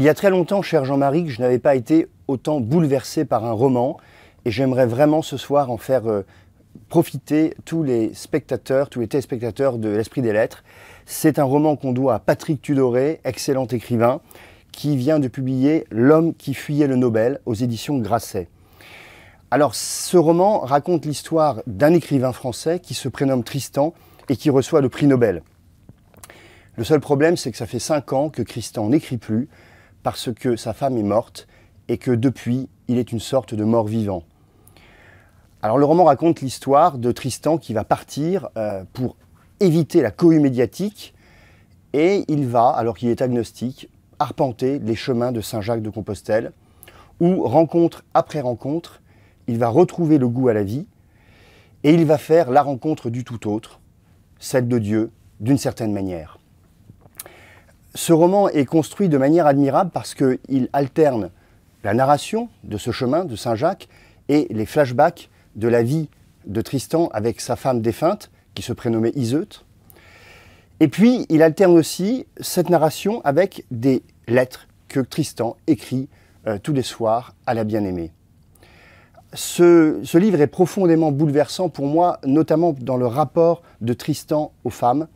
Il y a très longtemps, cher Jean-Marie, que je n'avais pas été autant bouleversé par un roman, et j'aimerais vraiment ce soir en faire euh, profiter tous les spectateurs, tous les téléspectateurs de l'Esprit des Lettres. C'est un roman qu'on doit à Patrick Tudoré, excellent écrivain, qui vient de publier L'homme qui fuyait le Nobel aux éditions Grasset. Alors ce roman raconte l'histoire d'un écrivain français qui se prénomme Tristan et qui reçoit le prix Nobel. Le seul problème, c'est que ça fait cinq ans que Tristan n'écrit plus, parce que sa femme est morte et que depuis, il est une sorte de mort vivant. Alors le roman raconte l'histoire de Tristan qui va partir euh, pour éviter la cohue médiatique et il va, alors qu'il est agnostique, arpenter les chemins de Saint-Jacques de Compostelle où, rencontre après rencontre, il va retrouver le goût à la vie et il va faire la rencontre du tout autre, celle de Dieu, d'une certaine manière ce roman est construit de manière admirable parce qu'il alterne la narration de ce chemin de Saint-Jacques et les flashbacks de la vie de Tristan avec sa femme défunte, qui se prénommait Iseut. Et puis, il alterne aussi cette narration avec des lettres que Tristan écrit euh, tous les soirs à la bien-aimée. ce livre est profondément bouleversant pour moi, notamment dans le rapport de Tristan aux femmes,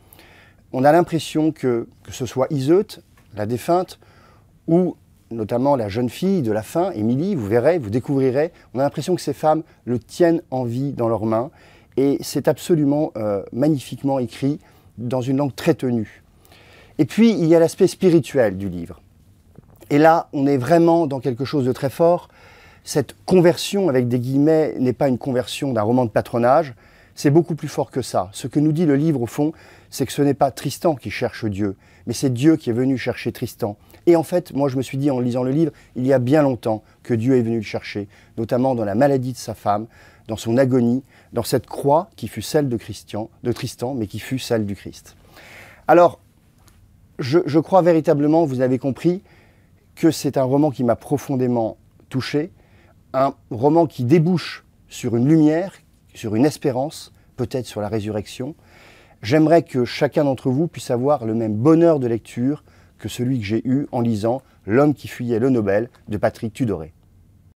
on a l'impression que, que ce soit Iseut, la défunte, ou notamment la jeune fille de la fin, Émilie, vous verrez, vous découvrirez, on a l'impression que ces femmes le tiennent en vie dans leurs mains, et c'est absolument euh, magnifiquement écrit dans une langue très tenue. Et puis, il y a l'aspect spirituel du livre. Et là, on est vraiment dans quelque chose de très fort. Cette conversion, avec des guillemets, n'est pas une conversion d'un roman de patronage, c'est beaucoup plus fort que ça. Ce que nous dit le livre, au fond, c'est que ce n'est pas Tristan qui cherche Dieu, mais c'est Dieu qui est venu chercher Tristan. Et en fait, moi je me suis dit en lisant le livre, il y a bien longtemps que Dieu est venu le chercher, notamment dans la maladie de sa femme, dans son agonie, dans cette croix qui fut celle de, Christian, de Tristan, mais qui fut celle du Christ. Alors, je, je crois véritablement, vous avez compris, que c'est un roman qui m'a profondément touché, un roman qui débouche sur une lumière sur une espérance, peut-être sur la résurrection. J'aimerais que chacun d'entre vous puisse avoir le même bonheur de lecture que celui que j'ai eu en lisant L'homme qui fuyait le Nobel de Patrick Tudoré.